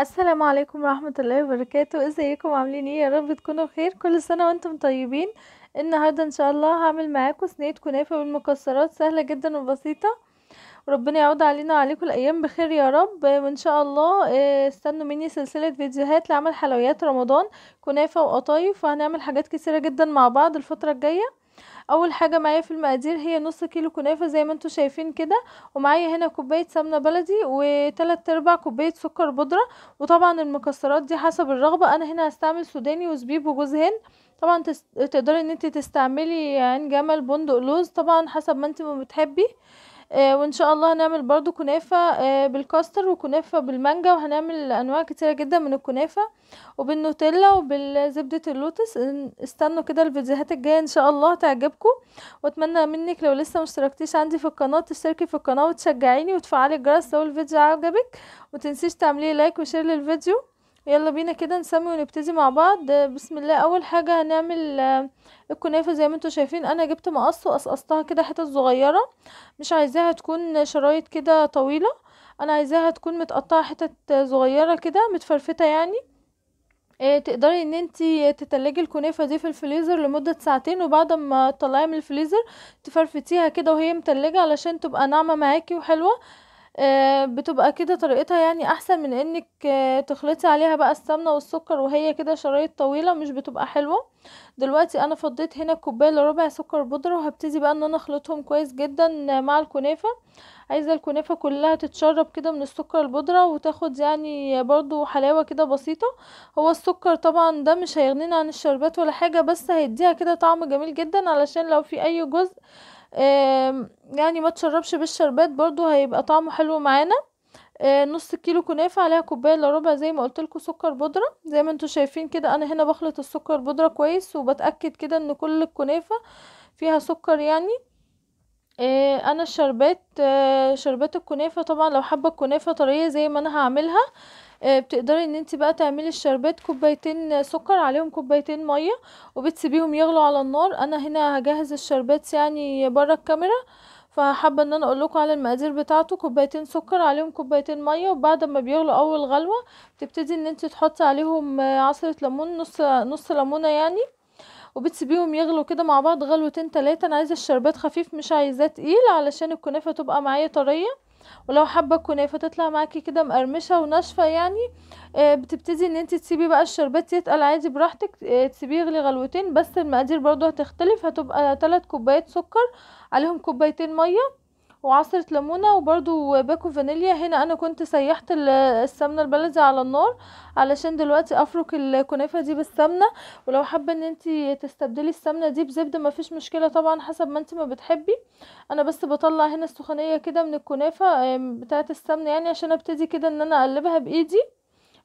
السلام عليكم ورحمة الله وبركاته ازيكم عاملين ايه يا رب تكونوا بخير كل سنة وانتم طيبين النهاردة ان شاء الله هعمل معاكم صينية كنافة بالمكسرات سهلة جدا وبسيطة ربنا يعود علينا وعليكم الايام بخير يا رب وان شاء الله آه، استنوا مني سلسلة فيديوهات لعمل حلويات رمضان كنافة وقطايف وهنعمل حاجات كتيرة جدا مع بعض الفترة الجاية اول حاجه معايا في المقادير هي نص كيلو كنافه زي ما انتم شايفين كده ومعايا هنا كوبايه سمنه بلدي وتلات ارباع كوبايه سكر بودره وطبعا المكسرات دي حسب الرغبه انا هنا هستعمل سوداني وزبيب وجوز هند طبعا تقدري ان انت تستعملي عين جمل بندق لوز طبعا حسب ما انت ما بتحبي آه، وان شاء الله هنعمل برضو كنافة آه، بالكاستر وكنافة بالمانجا وهنعمل انواع كتيرة جدا من الكنافة وبالنوتيلا وبالزبدة اللوتس استنوا كده الفيديوهات الجاية ان شاء الله تعجبكم واتمنى منك لو لسه مشتركتيش عندي في القناة تشتركي في القناة وتشجعيني وتفعلي الجرس لو الفيديو عجبك وتنسيش تعملي لايك وشير للفيديو يلا بينا كده نسمي ونبتدي مع بعض بسم الله اول حاجه هنعمل آه، الكنافه زي ما انتم شايفين انا جبت مقص وقصقصتها كده حتت صغيره مش عايزاها تكون شرايط كده طويله انا عايزاها تكون متقطعه حتت صغيره كده متفرفته يعني آه، تقدري ان انت تتلجي الكنافه دي في الفريزر لمده ساعتين وبعد ما تطلعيها من الفريزر تفرفتيها كده وهي متلجه علشان تبقى ناعمه معاكي وحلوه آه، بتبقى كده طريقتها يعني احسن من انك آه، تخلطي عليها بقى السمنه والسكر وهي كده شرايط طويله مش بتبقى حلوه دلوقتي انا فضيت هنا كوبايه لربع ربع سكر بودره وهبتدي بقى ان انا اخلطهم كويس جدا مع الكنافه عايزه الكنافه كلها تتشرب كده من السكر البودره وتاخد يعني برضو حلاوه كده بسيطه هو السكر طبعا ده مش هيغنينا عن الشربات ولا حاجه بس هيديها كده طعم جميل جدا علشان لو في اي جزء يعني ما تشربش بالشربات برضو هيبقى طعمه حلو معانا آه، نص كيلو كنافة عليها كوباية لربع زي ما قلت لكم سكر بودرة زي ما انتوا شايفين كده انا هنا بخلط السكر بودرة كويس وبتأكد كده ان كل الكنافة فيها سكر يعني آه، انا الشربات آه، شربات الكنافة طبعا لو حابة الكنافة طرية زي ما انا هعملها آه، بتقدري ان انت بقى تعملي الشربات كوبايتين سكر عليهم كوبايتين ميه وبتسيبيهم يغلوا على النار انا هنا هجهز الشربات يعني بره الكاميرا فحابه ان انا اقول لكم على المقادير بتاعته كوبايتين سكر عليهم كوبايتين ميه وبعد ما بيغلوا اول غلوه بتبتدي ان انت تحطي عليهم آه، عصره ليمون نص نص ليمونه يعني وبتسيبيهم يغلوا كده مع بعض غلوتين تلاتة انا عايزه الشربات خفيف مش عايزاه تقيل علشان الكنافه تبقى معايا طريه ولو حابه الكنافه تطلع معاكي كده مقرمشه وناشفه يعني آه، بتبتدي ان انت تسيبي بقى الشربات يتقل عادي براحتك آه، تسيبيه يغلي غلوتين بس المقادير برضو هتختلف هتبقى 3 كوبايات سكر عليهم كوبايتين ميه وعصرة ليمونة وبرضو باكو فانيليا هنا انا كنت سيحت السمنة البلدي على النار علشان دلوقتي افرك الكنافة دي بالسمنة ولو حابة ان انت تستبدلي السمنة دي بزبدة مفيش مشكلة طبعا حسب ما انت ما بتحبي انا بس بطلع هنا السخونية كده من الكنافة بتاعة السمنة يعني عشان ابتدي كده ان انا اقلبها بايدي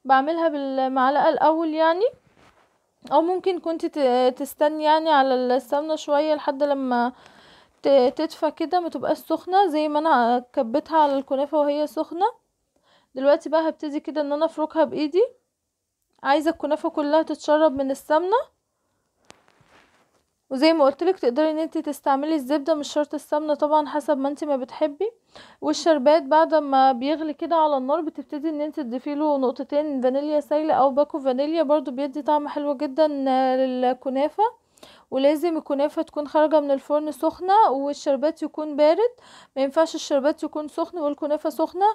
بعملها بالمعلقة الاول يعني او ممكن كنت تستني يعني على السمنة شوية لحد لما تدفى كده ما تبقى سخنه زي ما انا كبتها على الكنافه وهي سخنه دلوقتي بقى هبتدي كده ان انا افركها بايدي عايزه الكنافه كلها تتشرب من السمنه وزي ما قلتلك تقدري ان انت تستعملي الزبده مش شرط السمنه طبعا حسب ما انت ما بتحبي والشربات بعد ما بيغلي كده على النار بتبتدي ان انت تضيفي له نقطتين فانيليا سايله او باكو فانيليا برضو بيدي طعم حلو جدا للكنافه ولازم الكنافه تكون خارجه من الفرن سخنه والشربات يكون بارد ما ينفعش الشربات يكون سخن والكنافه سخنه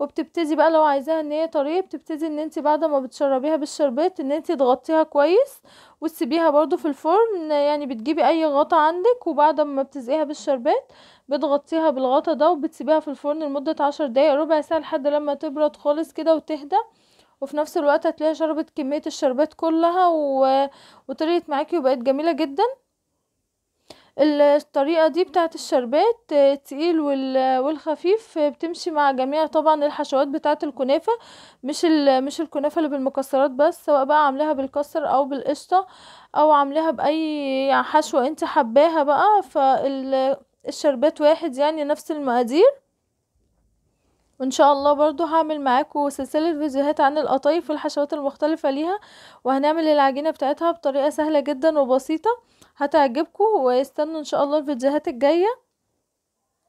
وبتبتدي بقى لو عايزاها ان هي طريه بتبتدي ان انت بعد ما بتشربيها بالشربات ان انت تغطيها كويس وتسيبيها برضو في الفرن يعني بتجيبي اي غطا عندك وبعد ما بتسقيها بالشربات بتغطيها بالغطا ده وبتسيبيها في الفرن لمده عشر دقايق ربع ساعه لحد لما تبرد خالص كده وتهدى وفي نفس الوقت هتلاقي شربت كمية الشربات كلها و... وطلعت معاكي وبقت جميلة جدا الطريقة دي بتاعت الشربات التقيل والخفيف بتمشي مع جميع طبعا الحشوات بتاعت الكنافة مش مش الكنافة اللي بالمكسرات بس سواء بقى عاملاها بالكسر او بالقشطة او عاملاها باي حشوة انت حباها بقى فالشربات واحد يعني نفس المقادير وان شاء الله برضو هعمل معاكم سلسله فيديوهات عن القطايف والحشوات المختلفه ليها وهنعمل العجينه بتاعتها بطريقه سهله جدا وبسيطه هتعجبكم واستنوا ان شاء الله الفيديوهات الجايه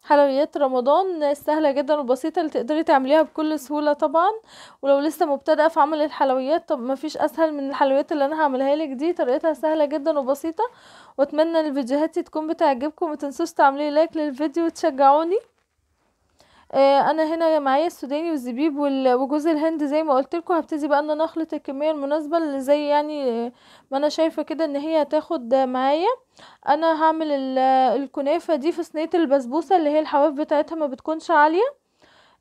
حلويات رمضان سهلة جدا وبسيطة اللي تقدري تعمليها بكل سهولة طبعا ولو لسه مبتدئة في عمل الحلويات طب مفيش اسهل من الحلويات اللي انا هعملها لك دي طريقتها سهلة جدا وبسيطة واتمنى الفيديوهات تكون بتعجبكم متنسوش تعملي لايك للفيديو وتشجعوني آه، انا هنا معايا السوداني والزبيب وجوز الهند زي ما قلت لكم هبتدي بقى ان انا اخلط الكميه المناسبه زي يعني آه، ما انا شايفه كده ان هي هتاخد معايا انا هعمل الكنافه دي في صينيه البسبوسه اللي هي الحواف بتاعتها ما بتكونش عاليه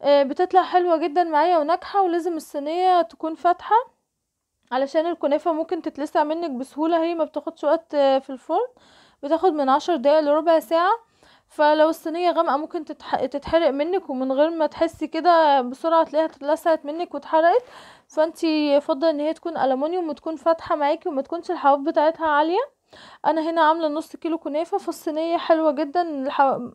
آه، بتطلع حلوه جدا معايا وناجحه ولازم الصينيه تكون فاتحه علشان الكنافه ممكن تتلسع منك بسهوله هي ما بتاخدش وقت في الفرن بتاخد من عشر دقايق لربع ساعه فلو الصينية غامقة ممكن تتحرق منك ومن غير ما تحسي كده بسرعة تلاقيها اتلسعت منك واتحرقت فانتي يفضل ان هي تكون ألمونيوم وتكون فاتحة معاكي وما تكونش الحواف بتاعتها عالية انا هنا عاملة نص كيلو كنافة فالصينية حلوة جدا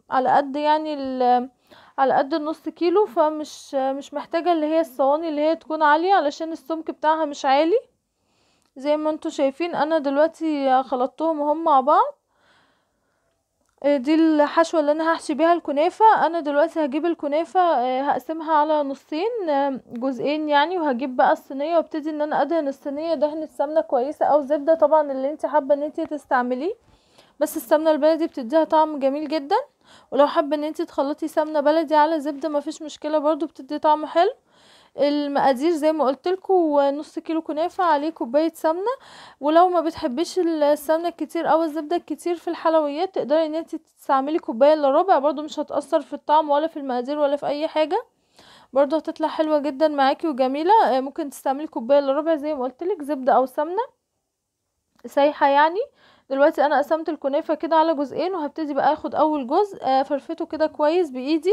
على قد يعني ال... على قد النص كيلو فمش مش محتاجة اللي هي الصواني اللي هي تكون عالية علشان السمك بتاعها مش عالي زي ما انتوا شايفين انا دلوقتي خلطتهم هم مع بعض آه، دي الحشوة اللي انا هحشي بيها الكنافة انا دلوقتي هجيب الكنافة آه، هقسمها على نصين آه، جزئين يعني وهجيب بقى الصينية وابتدي ان انا ادهن الصينية دهنة سمنة كويسة او زبدة طبعا اللي انت حابة ان انت تستعمليه بس السمنة البلدي بتديها طعم جميل جدا ولو حابة ان انت تخلطي سمنة بلدي على زبدة مفيش مشكلة برضو بتدي طعم حلو المقادير زي ما قلت لكم نص كيلو كنافه عليه كوبايه سمنه ولو ما بتحبيش السمنه الكتير او الزبده الكتير في الحلويات تقدري ان انت تستعملي كوبايه الا ربع برده مش هتاثر في الطعم ولا في المقادير ولا في اي حاجه برده هتطلع حلوه جدا معاكي وجميله آه، ممكن تستعملي كوبايه الا ربع زي ما قلت لك زبده او سمنه سايحه يعني دلوقتي انا قسمت الكنافه كده على جزئين وهبتدي بقى اخد اول جزء آه، فرفته كده كويس بايدي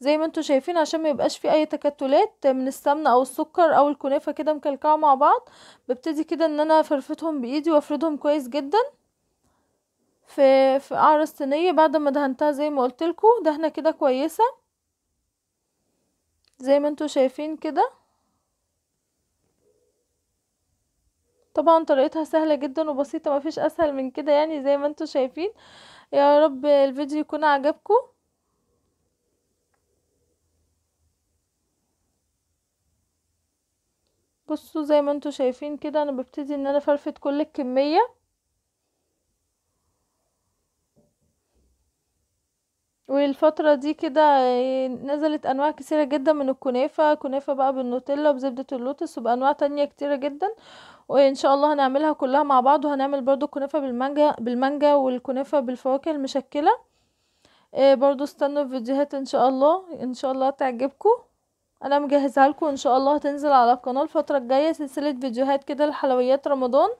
زي ما انتم شايفين عشان ما يبقاش فيه اي تكتلات من السمنه او السكر او الكنافه كده مكلكعه مع بعض ببتدي كده ان انا فرفتهم بايدي وافردهم كويس جدا في في قعر الصينيه بعد ما دهنتها زي ما قلت لكم دهنه كده كويسه زي ما انتم شايفين كده طبعا طريقتها سهلة جدا وبسيطة مفيش اسهل من كده يعني زي ما انتوا شايفين يا رب الفيديو يكون عجبكم بصوا زي ما انتوا شايفين كده انا ببتدي ان انا فرفت كل الكمية والفترة دي كده آه، نزلت أنواع كتيرة جدًا من الكنافة، كنافة بقى بالنوتيلا وبزبدة اللوتس وبأنواع تانية كتيرة جدًا، وإن شاء الله هنعملها كلها مع بعض، وهنعمل برضو الكنافة بالمانجا بالمانجا والكنافة بالفواكه المشكّلة، آه، برضو استنوا الفيديوهات إن شاء الله، إن شاء الله تعجبكم، أنا مجهزها لكم إن شاء الله هتنزل على القناة الفترة الجاية سلسلة فيديوهات كده لحلويات رمضان،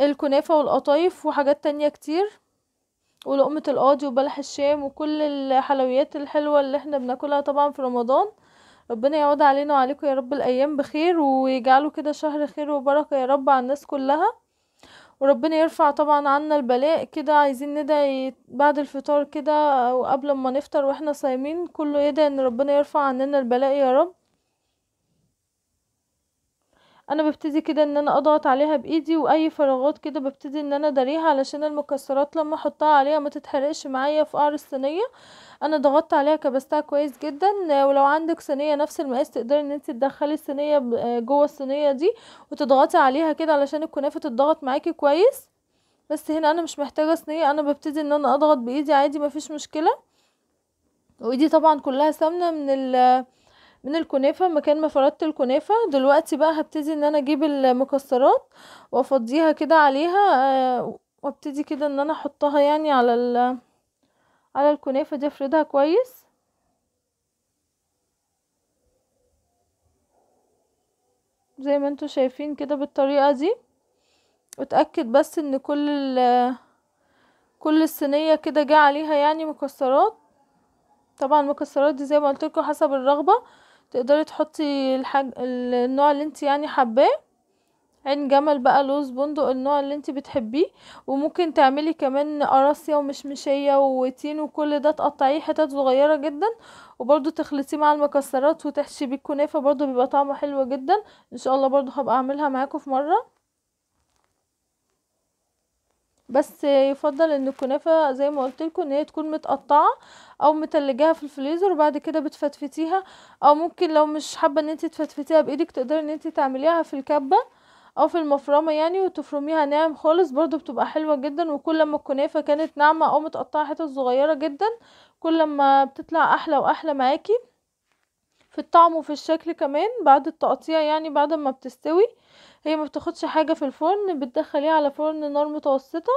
الكنافة والقطايف وحاجات تانية كتير. ولقمة القاضي وبلح الشام وكل الحلويات الحلوة اللي احنا بناكلها طبعا في رمضان ربنا يعود علينا وعليكم يا رب الايام بخير ويجعله كده شهر خير وبركة يا رب على الناس كلها وربنا يرفع طبعا عنا البلاء كده عايزين ندعي بعد الفطار كده وقبل ما نفطر واحنا صايمين كله يدعي ان ربنا يرفع عننا البلاء يا رب انا ببتدي كده ان انا اضغط عليها بايدي واي فراغات كده ببتدي ان انا اداريها علشان المكسرات لما احطها عليها ما تتحرقش معايا في قعر الصينيه انا ضغطت عليها كبستها كويس جدا ولو عندك صينيه نفس المقاس تقدري ان انت تدخلي الصينيه آه، جوه الصينيه دي وتضغطي عليها كده علشان الكنافه تتضغط معاكي كويس بس هنا انا مش محتاجه صينيه انا ببتدي ان انا اضغط بايدي عادي مفيش مشكله وايدي طبعا كلها سمنه من ال من الكنافة مكان ما فردت الكنافة دلوقتي بقى هبتدي ان انا اجيب المكسرات وافضيها كده عليها آه، وابتدي كده ان انا احطها يعني على ال على الكنافة دي افردها كويس زي ما انتوا شايفين كده بالطريقة دي وتأكد بس ان كل ال كل الصينية كده جه عليها يعني مكسرات طبعا المكسرات دي زي ما قلت لكم حسب الرغبة تقدري تحطي الحاج... النوع اللي انت يعني حباه عين جمل بقى لوز بندق النوع اللي انت بتحبيه وممكن تعملي كمان قراصية ومشمشية وتين وكل ده تقطعيه حتت صغيرة جدا وبرضو تخلطيه مع المكسرات وتحشي بيه الكنافة بيبقى طعمه حلو جدا ان شاء الله برضو هبقى اعملها معاكم في مرة بس يفضل ان الكنافه زي ما قلت لكم ان هي تكون متقطعه او متلجاها في الفريزر وبعد كده بتفتفتيها او ممكن لو مش حابه ان انت تفتفتيها بايدك تقدري ان انت تعمليها في الكبه او في المفرمه يعني وتفرميها ناعم خالص برضو بتبقى حلوه جدا وكل ما الكنافه كانت ناعمه او متقطعه حتت صغيره جدا كل ما بتطلع احلى واحلى معاكي في الطعم وفي الشكل كمان بعد التقطيع يعني بعد ما بتستوي هي ما بتاخدش حاجة في الفرن بتدخليها على فرن نار متوسطة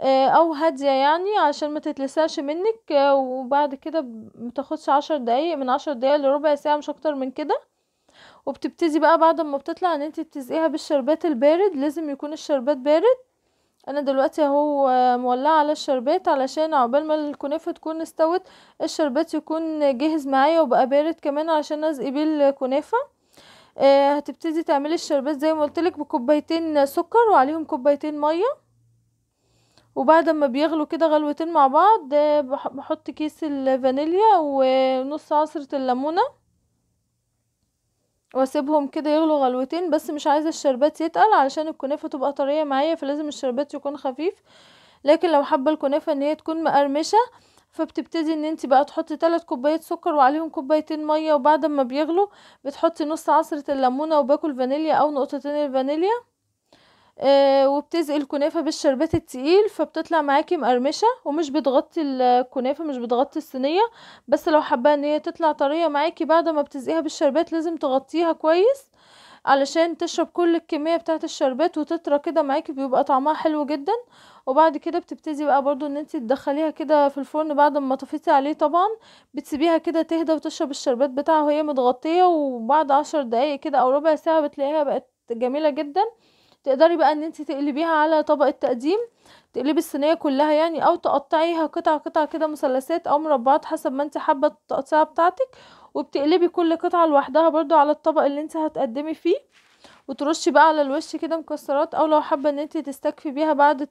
آه، او هادية يعني عشان ما تتلسعش منك آه، وبعد كده بتاخدش عشر دقايق من عشر دقايق لربع ساعة مش اكتر من كده وبتبتدي بقى بعد ما بتطلع ان انت بتسقيها بالشربات البارد لازم يكون الشربات بارد انا دلوقتي اهو آه، مولعه على الشربات علشان عقبال ما الكنافه تكون استوت الشربات يكون جهز معايا وبقى بارد كمان علشان ازقي بيه الكنافه آه هتبتدي تعملي الشربات زي ما قلتلك بكوبايتين سكر وعليهم كوبايتين ميه وبعد ما بيغلوا كده غلوتين مع بعض آه، بحط كيس الفانيليا ونص عصره الليمونه واسيبهم كده يغلوا غلوتين بس مش عايزه الشربات يتقل علشان الكنافه تبقى طريه معايا فلازم الشربات يكون خفيف لكن لو حابه الكنافه ان هي تكون مقرمشه فبتبتدي ان انت بقى تحطي ثلاث كوبايات سكر وعليهم كوبايتين ميه وبعد ما بيغلوا بتحطي نص عصره الليمونه وباكل فانيليا او نقطتين الفانيليا آه، وبتزق الكنافه بالشربات التقيل فبتطلع معاكي مقرمشه ومش بتغطي الكنافه مش بتغطي الصينيه بس لو حابه ان هي تطلع طريه معاكي بعد ما بتزقيها بالشربات لازم تغطيها كويس علشان تشرب كل الكميه بتاعت الشربات وتطرى كده معاكي بيبقى طعمها حلو جدا وبعد كده بتبتدي بقى برضو ان انت تدخليها كده في الفرن بعد ما طفيتي عليه طبعا بتسيبيها كده تهدى وتشرب الشربات بتاعها وهي متغطيه وبعد عشر دقايق كده او ربع ساعه بتلاقيها بقت جميله جدا تقدري بقى ان انت تقلبيها على طبق التقديم تقلبي الصينيه كلها يعني او تقطعيها قطع قطع كده مثلثات او مربعات حسب ما انت حابه التقطيعه بتاعتك وبتقلبي كل قطعه لوحدها برضو على الطبق اللي انت هتقدمي فيه وترشي بقى على الوش كده مكسرات او لو حابه ان انت تستكفي بيها بعد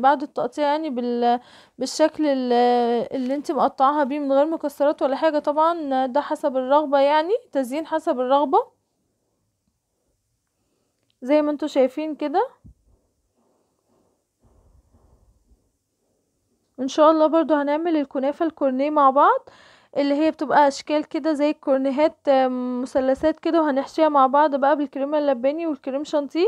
بعد التقطيع يعني بال... بالشكل اللي انت مقطعاها بيه من غير مكسرات ولا حاجه طبعا ده حسب الرغبه يعني تزيين حسب الرغبه زي ما انتوا شايفين كده ان شاء الله برضو هنعمل الكنافة الكورنيه مع بعض اللي هي بتبقى اشكال كده زي الكورنيهات مثلثات كده وهنحشيها مع بعض بقى بالكريمة اللباني والكريم شانتيه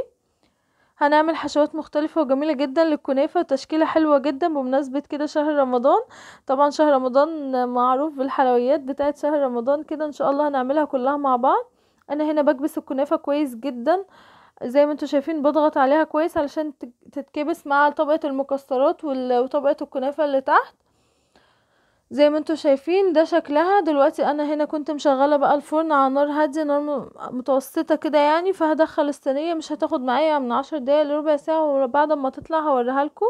هنعمل حشوات مختلفة وجميلة جدا للكنافة وتشكيلة حلوة جدا بمناسبة كده شهر رمضان طبعا شهر رمضان معروف بالحلويات بتاعة شهر رمضان كده ان شاء الله هنعملها كلها مع بعض انا هنا بكبس الكنافة كويس جدا زي ما انتم شايفين بضغط عليها كويس علشان تتكبس مع طبقة المكسرات وطبقة الكنافة اللي تحت زي ما انتم شايفين ده شكلها دلوقتي انا هنا كنت مشغله بقى الفرن على نار هاديه نار متوسطه كده يعني فهدخل الصينيه مش هتاخد معايا من عشر دقايق لربع ساعه وبعد ما تطلع هوريها لكم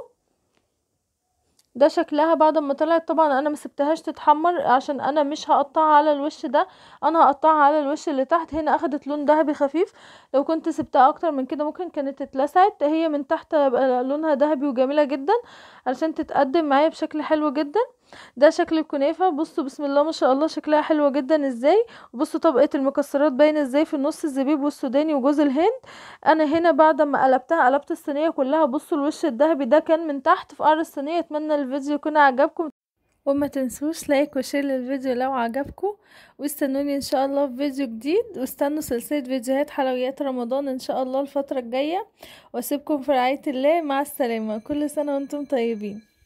ده شكلها بعد ما طلعت طبعا انا ما سبتهاش تتحمر عشان انا مش هقطعها على الوش ده انا هقطعها على الوش اللي تحت هنا اخدت لون ذهبي خفيف لو كنت سبتها اكتر من كده ممكن كانت اتلسعت هي من تحت لونها ذهبي وجميله جدا علشان تتقدم معايا بشكل حلو جدا ده شكل الكنافه بصوا بسم الله ما شاء الله شكلها حلوه جدا ازاي بصوا طبقه المكسرات باينه ازاي في النص الزبيب والسوداني وجوز الهند انا هنا بعد ما قلبتها قلبت الصينيه كلها بصوا الوش الذهبي ده كان من تحت في قعر الصينيه اتمنى الفيديو يكون عجبكم وما تنسوش لايك وشير للفيديو لو عجبكم واستنوني ان شاء الله في فيديو جديد واستنوا سلسله فيديوهات حلويات رمضان ان شاء الله الفتره الجايه واسيبكم في رعايه الله مع السلامه كل سنه وانتم طيبين